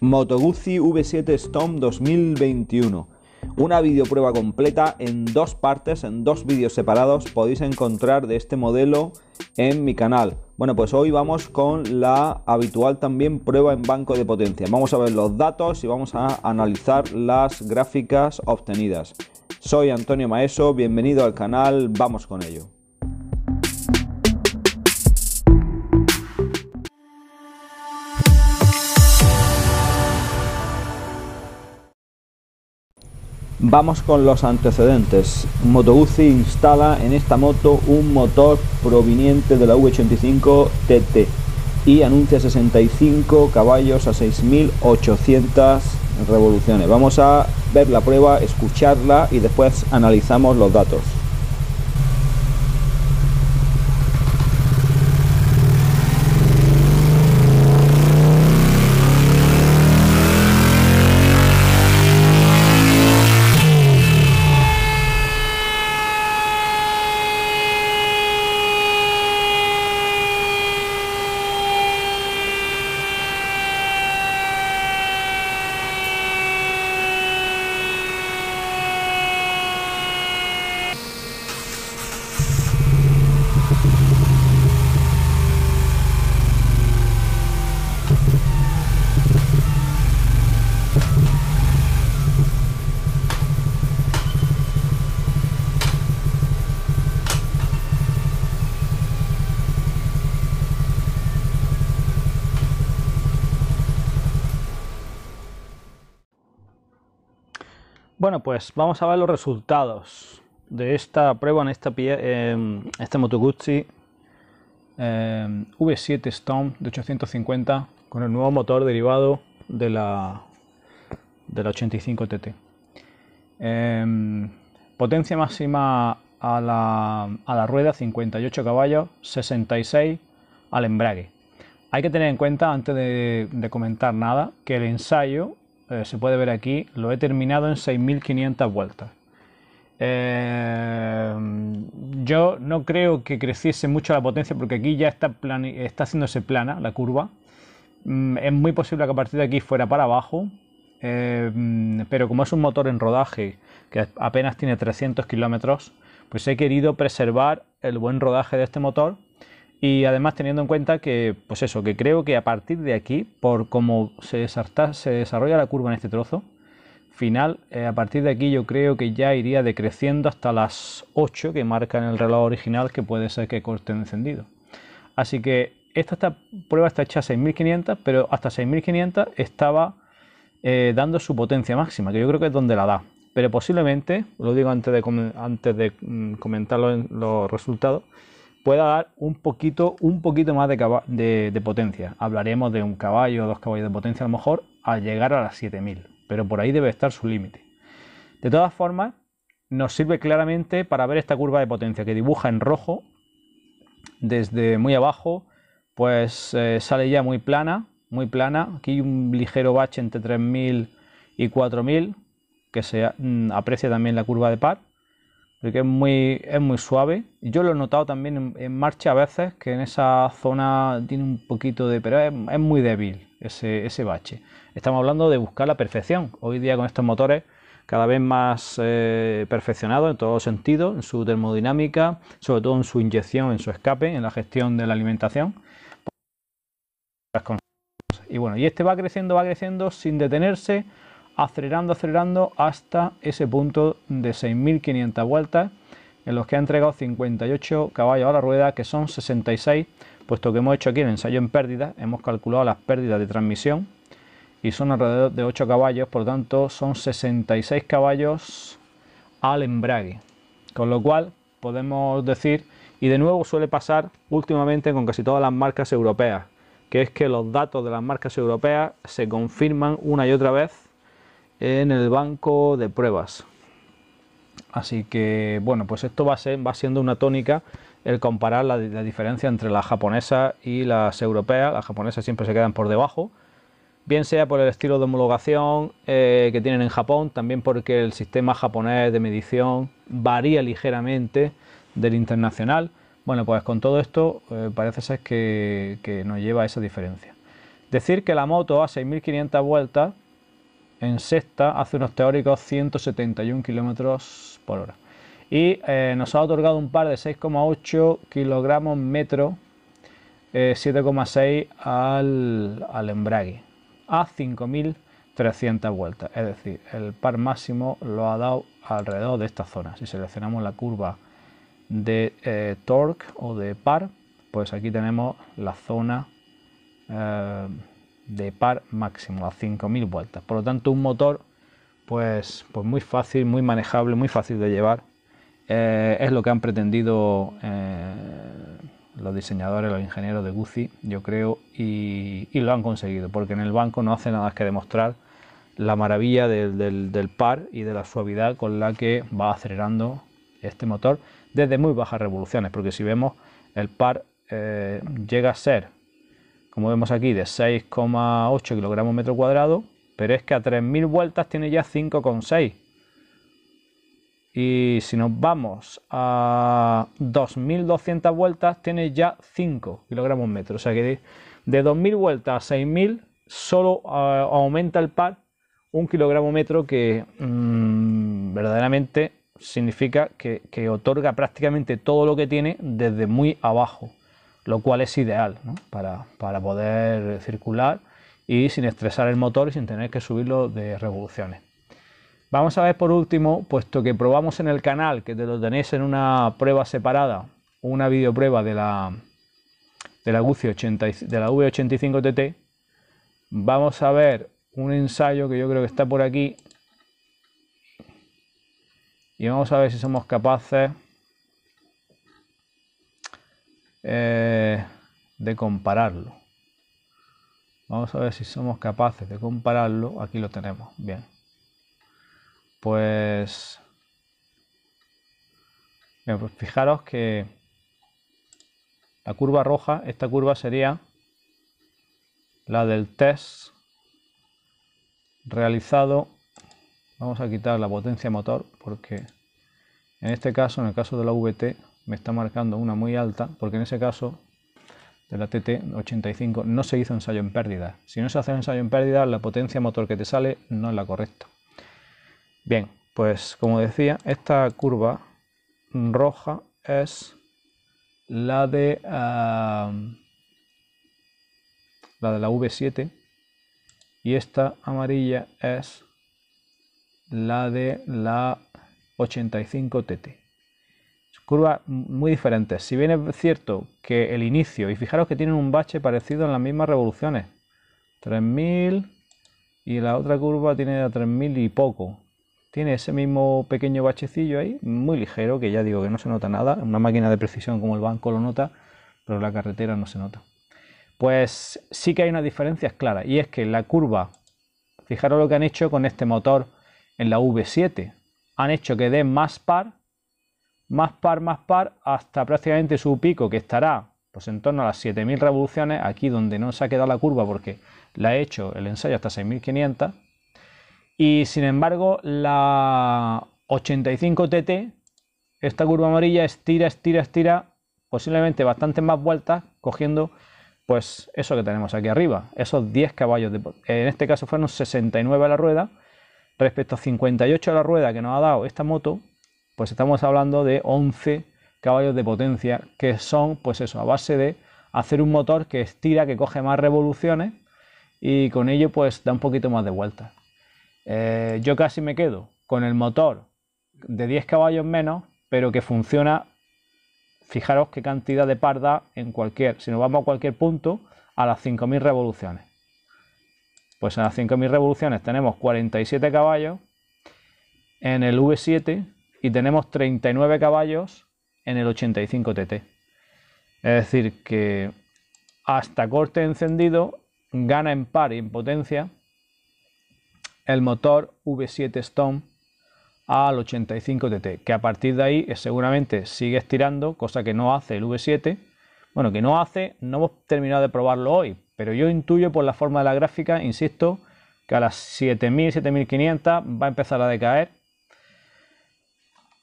Moto Guzzi V7 Storm 2021. Una videoprueba completa en dos partes, en dos vídeos separados, podéis encontrar de este modelo en mi canal. Bueno, pues hoy vamos con la habitual también prueba en banco de potencia. Vamos a ver los datos y vamos a analizar las gráficas obtenidas. Soy Antonio Maeso, bienvenido al canal, vamos con ello. Vamos con los antecedentes. Moto instala en esta moto un motor proveniente de la V85 TT y anuncia 65 caballos a 6.800 revoluciones. Vamos a ver la prueba, escucharla y después analizamos los datos. Bueno, pues vamos a ver los resultados de esta prueba en esta este Moto Guzzi em, V7 Stone de 850 con el nuevo motor derivado de la 85 TT. Em, potencia máxima a la, rueda 58 caballos, 66 al embrague. Hay que tener en cuenta, antes de comentar nada, que el ensayo eh, se puede ver aquí, lo he terminado en 6.500 vueltas. Eh, yo no creo que creciese mucho la potencia porque aquí ya está, está haciéndose plana la curva. Mm, es muy posible que a partir de aquí fuera para abajo, eh, mm, pero como es un motor en rodaje que apenas tiene 300 kilómetros, pues he querido preservar el buen rodaje de este motor y además teniendo en cuenta que, pues eso, que creo que a partir de aquí, por cómo se, se desarrolla la curva en este trozo final, eh, a partir de aquí yo creo que ya iría decreciendo hasta las 8 que marca en el reloj original, que puede ser que corte encendido. Así que esta, prueba está hecha a 6500, pero hasta 6500 estaba eh, dando su potencia máxima, que yo creo que es donde la da. Pero posiblemente, lo digo antes de, antes de mm, comentar los resultados, pueda dar un poquito, un poquito más de, potencia. Hablaremos de un caballo o dos caballos de potencia a lo mejor al llegar a las 7000, pero por ahí debe estar su límite. De todas formas, nos sirve claramente para ver esta curva de potencia que dibuja en rojo desde muy abajo, pues eh, sale ya muy plana, muy plana. Aquí hay un ligero bache entre 3000 y 4000 que se mm, aprecia también la curva de par porque es muy, es muy suave. Yo lo he notado también en, marcha a veces, que en esa zona tiene un poquito de... pero es, muy débil ese, ese, bache. Estamos hablando de buscar la perfección. Hoy día con estos motores cada vez más eh, perfeccionados en todos sentido, sentidos, en su termodinámica, sobre todo en su inyección, en su escape, en la gestión de la alimentación. Y bueno, y este va creciendo, va creciendo sin detenerse acelerando, acelerando hasta ese punto de 6.500 vueltas en los que ha entregado 58 caballos a la rueda, que son 66, puesto que hemos hecho aquí el ensayo en pérdidas, hemos calculado las pérdidas de transmisión y son alrededor de 8 caballos, por lo tanto son 66 caballos al embrague. Con lo cual podemos decir, y de nuevo suele pasar últimamente con casi todas las marcas europeas, que es que los datos de las marcas europeas se confirman una y otra vez en el banco de pruebas. Así que bueno, pues esto va, a ser, va siendo una tónica el comparar la, diferencia entre las japonesas y las europeas. Las japonesas siempre se quedan por debajo, bien sea por el estilo de homologación eh, que tienen en Japón, también porque el sistema japonés de medición varía ligeramente del internacional. Bueno, pues con todo esto eh, parece ser que, que nos lleva a esa diferencia. Decir que la moto a 6.500 vueltas en sexta hace unos teóricos 171 kilómetros por hora. Y eh, nos ha otorgado un par de 6,8 kilogramos metro, 7,6 eh, al, al embrague, a 5.300 vueltas. Es decir, el par máximo lo ha dado alrededor de esta zona. Si seleccionamos la curva de eh, torque o de par, pues aquí tenemos la zona de par máximo a 5000 vueltas. Por lo tanto, un motor pues, pues muy fácil, muy manejable, muy fácil de llevar. Eh, es lo que han pretendido eh, los diseñadores, los ingenieros de Guzzi, yo creo, y, lo han conseguido, porque en el banco no hace nada más que demostrar la maravilla del, par y de la suavidad con la que va acelerando este motor desde muy bajas revoluciones, porque si vemos el par eh, llega a ser como vemos aquí, de 6,8 kilogramos metro cuadrado, pero es que a 3.000 vueltas tiene ya 5,6. Y si nos vamos a 2.200 vueltas, tiene ya 5 kilogramos metro. O sea que de, 2.000 vueltas a 6.000 solo eh, aumenta el par un kilogramo metro que mm, verdaderamente significa que, que otorga prácticamente todo lo que tiene desde muy abajo lo cual es ideal para, poder circular y sin estresar el motor y sin tener que subirlo de revoluciones. Vamos a ver por último, puesto que probamos en el canal, que te lo tenéis en una prueba separada, una videoprueba de la, de la, 80, de la V85TT, vamos a ver un ensayo que yo creo que está por aquí y vamos a ver si somos capaces eh, de compararlo. Vamos a ver si somos capaces de compararlo. Aquí lo tenemos. Bien. Pues, bien, pues fijaros que la curva roja, esta curva sería la del test realizado. Vamos a quitar la potencia motor porque en este caso, en el caso de la VT, me está marcando una muy alta, porque en ese caso de la TT85 no se hizo ensayo en pérdida. Si no se hace ensayo en pérdida, la potencia motor que te sale no es la correcta. Bien, pues como decía, esta curva roja es la de, ah, la de la V7 y esta amarilla es la de la 85TT curvas muy diferentes. Si bien es cierto que el inicio, y fijaros que tienen un bache parecido en las mismas revoluciones, 3000 y la otra curva tiene a 3000 y poco. Tiene ese mismo pequeño bachecillo ahí, muy ligero, que ya digo que no se nota nada. Una máquina de precisión como el banco lo nota, pero la carretera no se nota. Pues sí que hay unas diferencias clara y es que la curva, fijaros lo que han hecho con este motor en la V7, han hecho que dé más par más par, más par, hasta prácticamente su pico, que estará pues en torno a las 7.000 revoluciones, aquí donde no se ha quedado la curva porque la he hecho el ensayo hasta 6.500, y sin embargo la 85 TT, esta curva amarilla estira, estira, estira, posiblemente bastantes más vueltas, cogiendo pues eso que tenemos aquí arriba, esos 10 caballos, de, en este caso fueron 69 a la rueda, respecto a 58 a la rueda que nos ha dado esta moto, pues estamos hablando de 11 caballos de potencia, que son, pues eso, a base de hacer un motor que estira, que coge más revoluciones y con ello pues da un poquito más de vuelta. Eh, yo casi me quedo con el motor de 10 caballos menos, pero que funciona, fijaros qué cantidad de parda en cualquier, si nos vamos a cualquier punto, a las 5.000 revoluciones. Pues en las 5.000 revoluciones tenemos 47 caballos, en el V7 y tenemos 39 caballos en el 85 TT. Es decir, que hasta corte encendido gana en par y en potencia el motor V7 Stone al 85 TT, que a partir de ahí seguramente sigue estirando, cosa que no hace el V7. Bueno, que no hace, no hemos terminado de probarlo hoy, pero yo intuyo por la forma de la gráfica, insisto, que a las 7000, 7500 va a empezar a decaer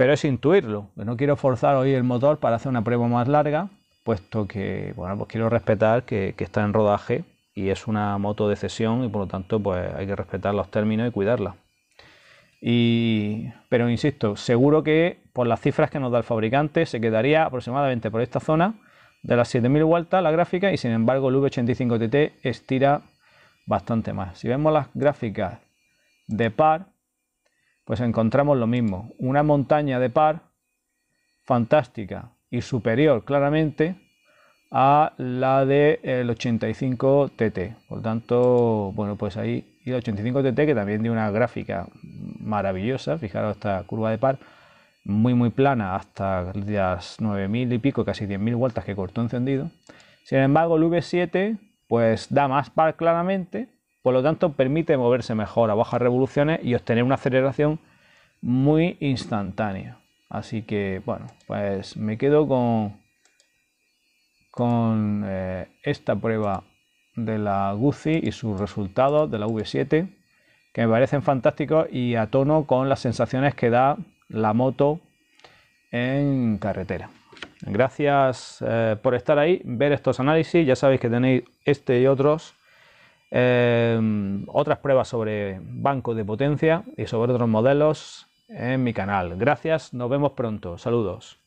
pero es intuirlo. No quiero forzar hoy el motor para hacer una prueba más larga, puesto que bueno, pues quiero respetar que, está en rodaje y es una moto de cesión y por lo tanto pues hay que respetar los términos y cuidarla. pero insisto, seguro que por las cifras que nos da el fabricante se quedaría aproximadamente por esta zona de las 7000 vueltas la gráfica y sin embargo el V85TT estira bastante más. Si vemos las gráficas de par, pues encontramos lo mismo. Una montaña de par fantástica y superior claramente a la del de 85 TT. Por tanto, bueno, pues ahí y el 85 TT que también dio una gráfica maravillosa, fijaros esta curva de par muy muy plana hasta las 9000 y pico, casi 10.000 vueltas que cortó encendido. Sin embargo, el V7 pues da más par claramente, por lo tanto, permite moverse mejor a bajas revoluciones y obtener una aceleración muy instantánea. Así que, bueno, pues me quedo con, con eh, esta prueba de la Guzzi y sus resultados de la V7, que me parecen fantásticos y a tono con las sensaciones que da la moto en carretera. Gracias eh, por estar ahí, ver estos análisis. Ya sabéis que tenéis este y otros Em, otras pruebas sobre bancos de potencia y sobre otros modelos en mi canal. Gracias, nos vemos pronto. Saludos.